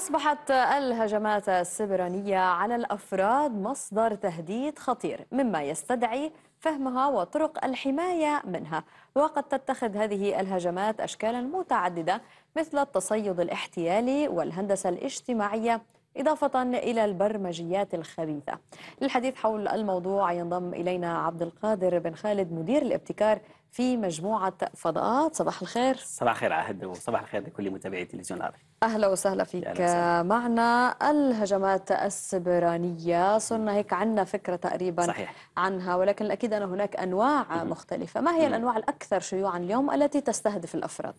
أصبحت الهجمات السبرانية على الأفراد مصدر تهديد خطير مما يستدعي فهمها وطرق الحماية منها وقد تتخذ هذه الهجمات أشكالا متعددة مثل التصيد الاحتيالي والهندسة الاجتماعية إضافة إلى البرمجيات الخبيثة للحديث حول الموضوع ينضم إلينا عبد القادر بن خالد مدير الابتكار في مجموعة فضاءات صباح الخير صباح الخير عهد وصباح الخير لكل متابعي تلفزيون العربي أهلا وسهلا فيك معنا الهجمات السبرانية صرنا هيك عنا فكرة تقريبا صحيح. عنها ولكن أكيد أن هناك أنواع مختلفة ما هي الأنواع الأكثر شيوعا اليوم التي تستهدف الأفراد؟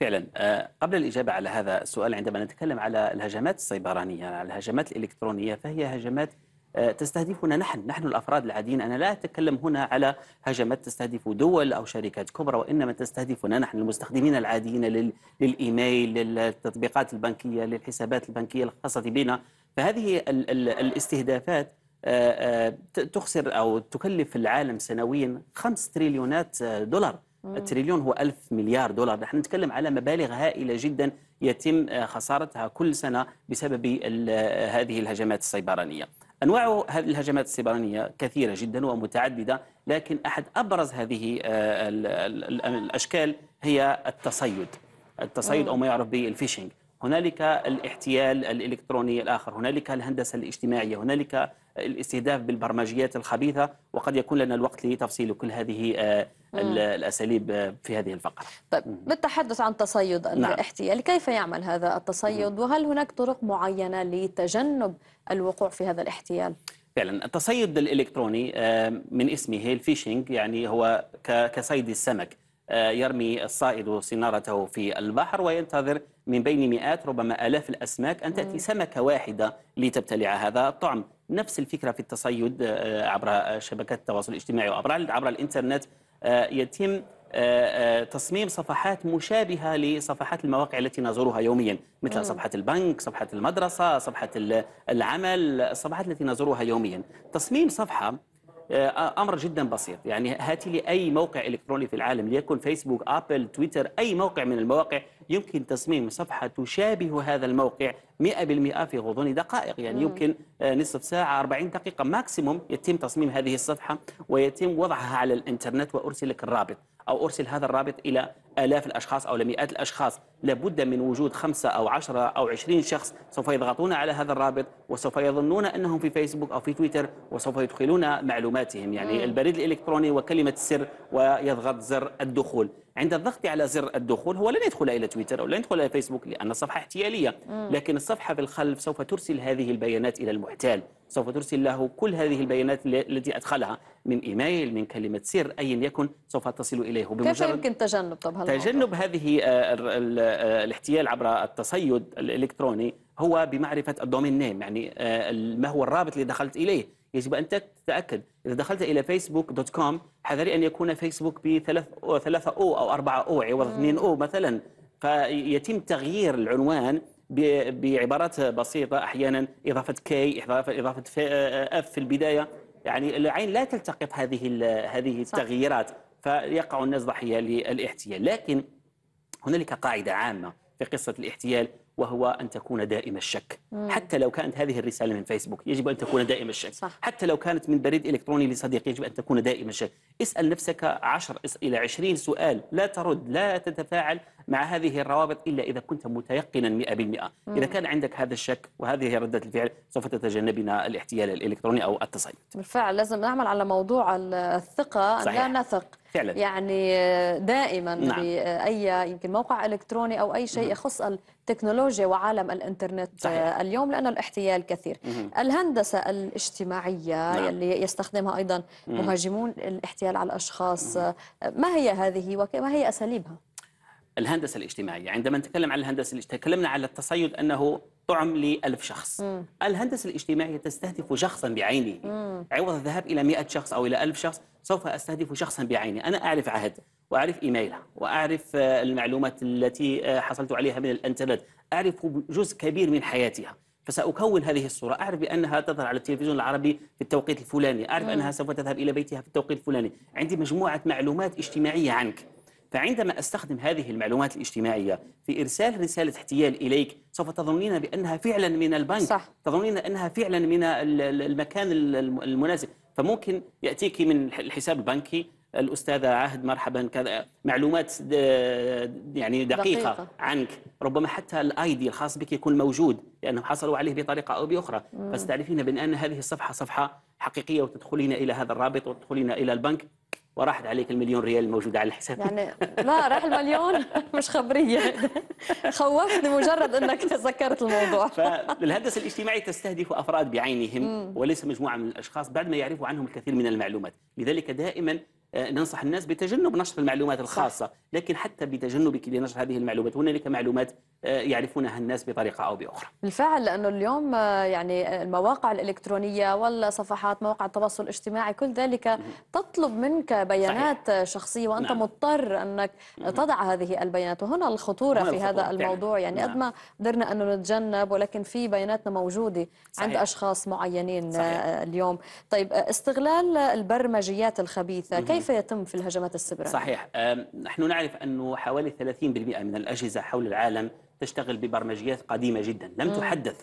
فعلا آه، قبل الإجابة على هذا السؤال عندما نتكلم على الهجمات السيبرانية على الهجمات الإلكترونية فهي هجمات آه، تستهدفنا نحن نحن الأفراد العاديين أنا لا أتكلم هنا على هجمات تستهدف دول أو شركات كبرى وإنما تستهدفنا نحن المستخدمين العاديين للإيميل للتطبيقات البنكية للحسابات البنكية الخاصة بنا فهذه ال ال الاستهدافات آه، آه، تخسر أو تكلف العالم سنويا خمس تريليونات دولار التريليون هو ألف مليار دولار نحن نتكلم على مبالغ هائلة جدا يتم خسارتها كل سنة بسبب هذه الهجمات السيبرانية أنواع هذه الهجمات السيبرانية كثيرة جدا ومتعددة لكن أحد أبرز هذه آه، الأشكال هي التصيد التصيد آه. أو ما يعرف بالفيشنج هنالك الاحتيال الالكتروني الاخر، هنالك الهندسه الاجتماعيه، هنالك الاستهداف بالبرمجيات الخبيثه وقد يكون لنا الوقت لتفصيل كل هذه آه، الاساليب في هذه الفقره. طيب بالتحدث عن تصيد نعم. الاحتيال، نعم. كيف يعمل هذا التصيد؟ وهل هناك طرق معينه لتجنب الوقوع في هذا الاحتيال فعلا التصيد الالكتروني آه، من اسمه الفيشنج يعني هو كصيد السمك آه، يرمي الصائد صنارته في البحر وينتظر من بين مئات ربما آلاف الأسماك أن تأتي سمكة واحدة لتبتلع هذا الطعم نفس الفكرة في التصيد آه، عبر شبكات التواصل الاجتماعي وعبر عبر الإنترنت يتم آه، آه، تصميم صفحات مشابهة لصفحات المواقع التي نزورها يوميا مثل صفحة البنك صفحة المدرسة صفحة العمل الصفحات التي نزورها يوميا تصميم صفحة آه، أمر جدا بسيط يعني هاتي لي أي موقع إلكتروني في العالم ليكن فيسبوك أبل تويتر أي موقع من المواقع يمكن تصميم صفحة تشابه هذا الموقع 100% في غضون دقائق يعني يمكن نصف ساعة 40 دقيقة ماكسيموم يتم تصميم هذه الصفحة ويتم وضعها على الإنترنت وأرسلك الرابط أو أرسل هذا الرابط إلى آلاف الأشخاص أو لمئات الأشخاص لابد من وجود خمسة أو عشرة أو عشرين شخص سوف يضغطون على هذا الرابط وسوف يظنون أنهم في فيسبوك أو في تويتر وسوف يدخلون معلوماتهم يعني البريد الإلكتروني وكلمة السر ويضغط زر الدخول عند الضغط على زر الدخول هو لن يدخل إلى تويتر أو لن يدخل إلى فيسبوك لأن الصفحة احتيالية لكن الصفحة في الخلف سوف ترسل هذه البيانات إلى المحتال سوف ترسل له كل هذه البيانات التي أدخلها من إيميل من كلمة سر أيا يكن سوف تصل إليه كيف يمكن تجنب طب تجنب هذه آه، آه، الاحتيال عبر التصيد الإلكتروني هو بمعرفة الدومين نيم يعني آه، ما هو الرابط اللي دخلت إليه يجب أن تتأكد إذا دخلت إلى فيسبوك دوت كوم حذري أن يكون فيسبوك بثلاث أو ثلاثة أو أو أربعة أو عوض اثنين أو مثلا فيتم تغيير العنوان بعبارات بسيطه احيانا اضافه كي اضافه اضافه اف آه، في البدايه يعني العين لا تلتقط هذه هذه التغييرات فيقع الناس ضحيه للاحتيال لكن هنالك قاعده عامه في قصه الاحتيال وهو أن تكون دائم الشك مم. حتى لو كانت هذه الرسالة من فيسبوك يجب أن تكون دائم الشك صح. حتى لو كانت من بريد إلكتروني لصديق يجب أن تكون دائم الشك اسأل نفسك 10 إلى 20 سؤال لا ترد لا تتفاعل مع هذه الروابط إلا إذا كنت متيقنا 100% إذا كان عندك هذا الشك وهذه ردة الفعل سوف تتجنبنا الاحتيال الالكتروني او التصيد. بالفعل لازم نعمل على موضوع الثقه صحيح. لا نثق فعلا يعني آه، دائما نعم. باي آه، يمكن موقع الكتروني او اي شيء يخص التكنولوجيا وعالم الانترنت آه، صحيح. اليوم لانه الاحتيال كثير مم. الهندسه الاجتماعيه نعم. اللي يستخدمها ايضا مهاجمون الاحتيال على الاشخاص مم. ما هي هذه وما هي اساليبها الهندسه الاجتماعيه عندما نتكلم عن الهندسه الاجتماعية تكلمنا على التصيد انه طعم لألف شخص مم. الهندسه الاجتماعيه تستهدف شخصا بعينه مم. عوض الذهاب الى 100 شخص او الى 1000 شخص سوف استهدف شخصا بعينه انا اعرف عهد واعرف ايميله واعرف آه، المعلومات التي آه، حصلت عليها من الانترنت اعرف جزء كبير من حياتها فسأكون هذه الصورة أعرف بأنها تظهر على التلفزيون العربي في التوقيت الفلاني أعرف مم. أنها سوف تذهب إلى بيتها في التوقيت الفلاني عندي مجموعة معلومات اجتماعية عنك فعندما أستخدم هذه المعلومات الاجتماعية في إرسال رسالة احتيال إليك سوف تظنين بأنها فعلا من البنك صح. تظنين أنها فعلا من المكان المناسب فممكن يأتيك من الحساب البنكي الأستاذة عهد مرحبا كذا معلومات يعني دقيقة, دقيقة عنك ربما حتى الاي دي الخاص بك يكون موجود لأنهم حصلوا عليه بطريقة أو بأخرى فستعرفين بأن هذه الصفحة صفحة حقيقية وتدخلين إلى هذا الرابط وتدخلين إلى البنك وراحت عليك المليون ريال الموجوده على الحساب يعني لا راح المليون مش خبريه خوفتني مجرد انك تذكرت الموضوع فالهندسه الاجتماعيه تستهدف افراد بعينهم وليس مجموعه من الاشخاص بعد ما يعرفوا عنهم الكثير من المعلومات لذلك دائما آه، ننصح الناس بتجنب نشر المعلومات الخاصة لكن حتى بتجنبك لنشر هذه المعلومات هنالك معلومات آه، يعرفونها الناس بطريقة أو بأخرى بالفعل لأنه اليوم آه، يعني المواقع الإلكترونية والصفحات مواقع التواصل الاجتماعي كل ذلك تطلب منك بيانات صحيح. شخصية وأنت نعم. مضطر أنك تضع هذه البيانات وهنا الخطورة في هذا هذا الموضوع يعني نعم. قد ما قدرنا أنه نتجنب ولكن في بياناتنا موجودة صحيح. عند أشخاص معينين صحيح. اليوم طيب استغلال البرمجيات الخبيثة كيف كيف يتم في الهجمات السبرانية؟ صحيح نحن نعرف أنه حوالي 30% من الأجهزة حول العالم تشتغل ببرمجيات قديمة جدا لم تحدث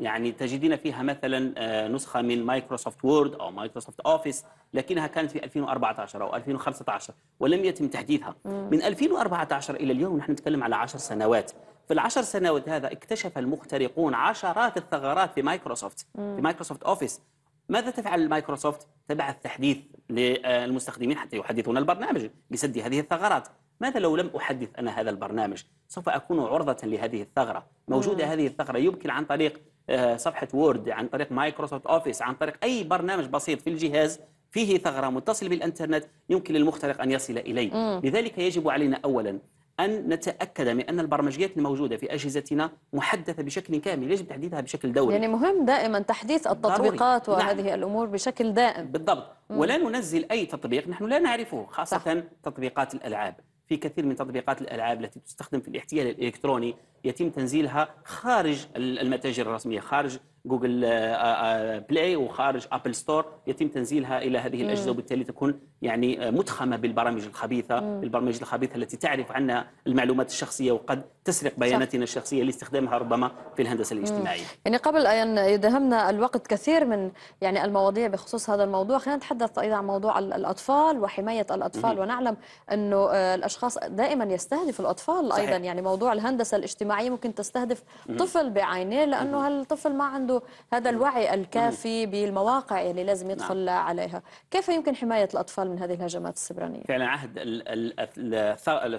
يعني تجدين فيها مثلا أه، نسخة من مايكروسوفت وورد أو مايكروسوفت أوفيس لكنها كانت في 2014 أو 2015 ولم يتم تحديثها من 2014 إلى اليوم نحن نتكلم على 10 سنوات في العشر سنوات هذا اكتشف المخترقون عشرات الثغرات في مايكروسوفت في مايكروسوفت أوفيس ماذا تفعل مايكروسوفت؟ تبعث تحديث للمستخدمين حتى يحدثون البرنامج بسد هذه الثغرات ماذا لو لم أحدث أنا هذا البرنامج؟ سوف أكون عرضة لهذه الثغرة موجودة هذه الثغرة يمكن عن طريق آه، صفحة وورد عن طريق مايكروسوفت أوفيس عن طريق أي برنامج بسيط في الجهاز فيه ثغرة متصل بالإنترنت يمكن للمخترق أن يصل إليه لذلك يجب علينا أولا أن نتأكد من أن البرمجيات الموجودة في أجهزتنا محدثة بشكل كامل يجب تحديثها بشكل دوري يعني مهم دائما تحديث التطبيقات ضروري. نعم. وهذه نعم. الأمور بشكل دائم بالضبط مم. ولا ننزل أي تطبيق نحن لا نعرفه خاصة صح. تطبيقات الألعاب في كثير من تطبيقات الألعاب التي تستخدم في الاحتيال الإلكتروني يتم تنزيلها خارج المتاجر الرسميه خارج جوجل بلاي آه، آه، آه، وخارج ابل ستور يتم تنزيلها الى هذه الاجهزه وبالتالي تكون يعني متخمه بالبرامج الخبيثه مم. الخبيثه التي تعرف عنا المعلومات الشخصيه وقد تسرق بياناتنا الشخصيه لاستخدامها ربما في الهندسه الاجتماعيه مم. يعني قبل ان يدهمنا الوقت كثير من يعني المواضيع بخصوص هذا الموضوع خلينا نتحدث ايضا عن موضوع الاطفال وحمايه الاطفال مم. ونعلم انه الاشخاص دائما يستهدف الاطفال صحيح. ايضا يعني موضوع الهندسه الاجتماعيه الاجتماعيه ممكن تستهدف طفل بعينه لانه هالطفل ما عنده هذا الوعي الكافي بالمواقع اللي لازم نعم. يدخل نعم. عليها كيف يمكن حمايه الاطفال من هذه الهجمات السبرانيه فعلا عهد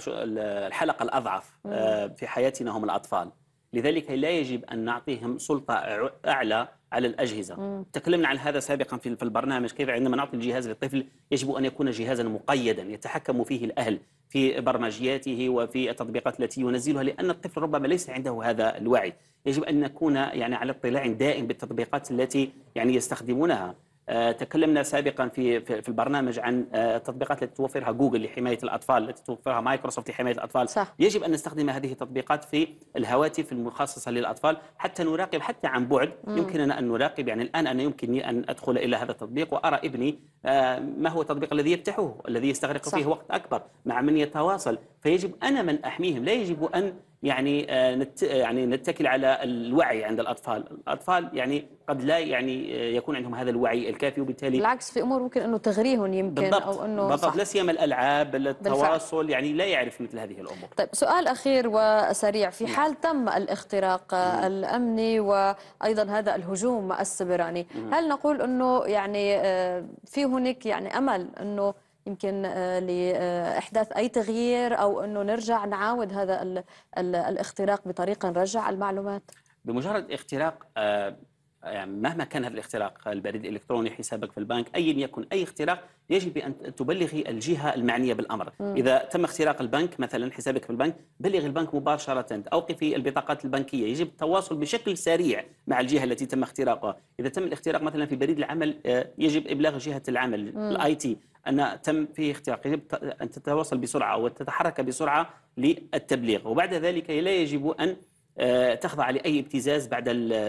الحلقه الاضعف آه، في حياتنا هم الاطفال لذلك لا يجب ان نعطيهم سلطه اعلى على الأجهزة مم. تكلمنا عن هذا سابقا في البرنامج كيف عندما نعطي الجهاز للطفل يجب أن يكون جهازا مقيدا يتحكم فيه الأهل في برمجياته وفي التطبيقات التي ينزلها لأن الطفل ربما ليس عنده هذا الوعي يجب أن نكون يعني على اطلاع دائم بالتطبيقات التي يعني يستخدمونها آه، تكلمنا سابقا في في البرنامج عن التطبيقات آه، التي توفرها جوجل لحمايه الاطفال التي توفرها مايكروسوفت لحمايه الاطفال صح. يجب ان نستخدم هذه التطبيقات في الهواتف المخصصه للاطفال حتى نراقب حتى عن بعد مم. يمكننا ان نراقب يعني الان انا يمكنني ان ادخل الى هذا التطبيق وارى ابني آه، ما هو التطبيق الذي يفتحه الذي يستغرق صح. فيه وقت اكبر مع من يتواصل فيجب انا من احميهم لا يجب ان يعني آه، نت آه، يعني نتكل على الوعي عند الاطفال، الاطفال يعني قد لا يعني آه، يكون عندهم هذا الوعي الكافي وبالتالي بالعكس في امور ممكن انه تغريهم يمكن بالضبط او انه بالضبط لا سيما الالعاب التواصل بالفعل. يعني لا يعرف مثل هذه الامور. طيب سؤال اخير وسريع في نعم. حال تم الاختراق مم. نعم. الامني وايضا هذا الهجوم السبراني، مم. نعم. هل نقول انه يعني في هناك يعني امل انه يمكن آه، لاحداث اي تغيير او انه نرجع نعاود هذا الاختراق بطريقه نرجع المعلومات بمجرد اختراق آه، يعني مهما كان هذا الاختراق البريد الالكتروني حسابك في البنك ايا يكن اي اختراق يجب ان تبلغي الجهه المعنيه بالامر م. اذا تم اختراق البنك مثلا حسابك في البنك بلغ البنك مباشره اوقفي البطاقات البنكيه يجب التواصل بشكل سريع مع الجهه التي تم اختراقها اذا تم الاختراق مثلا في بريد العمل آه، يجب ابلاغ جهه العمل الاي تي ان تم فيه اختراق يجب ان تتواصل بسرعه وتتحرك بسرعه للتبليغ وبعد ذلك لا يجب ان آه، تخضع لاي ابتزاز بعد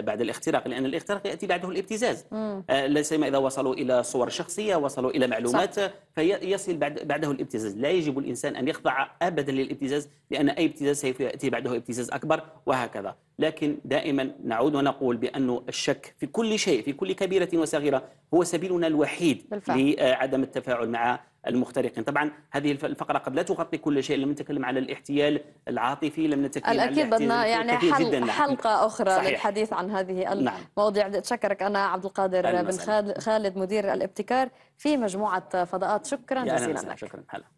بعد الاختراق لان الاختراق ياتي بعده الابتزاز آه، لا سيما اذا وصلوا الى صور شخصيه وصلوا الى معلومات صح. فيصل بعد بعده الابتزاز لا يجب الانسان ان يخضع ابدا للابتزاز لان اي ابتزاز سوف ياتي بعده ابتزاز اكبر وهكذا لكن دائما نعود ونقول بأن الشك في كل شيء في كل كبيرة وصغيرة هو سبيلنا الوحيد بالفعل. لعدم التفاعل مع المخترقين طبعا هذه الفقرة قد لا تغطي كل شيء لم نتكلم على الاحتيال العاطفي لم نتكلم على الأكيد بدنا يعني حل جداً نعم. حلقة نعم. أخرى صحيح. للحديث عن هذه نعم. المواضيع نعم. أتشكرك أنا عبد القادر بن خالد مدير الابتكار في مجموعة فضاءات شكرا جزيلا لك شكرا هلا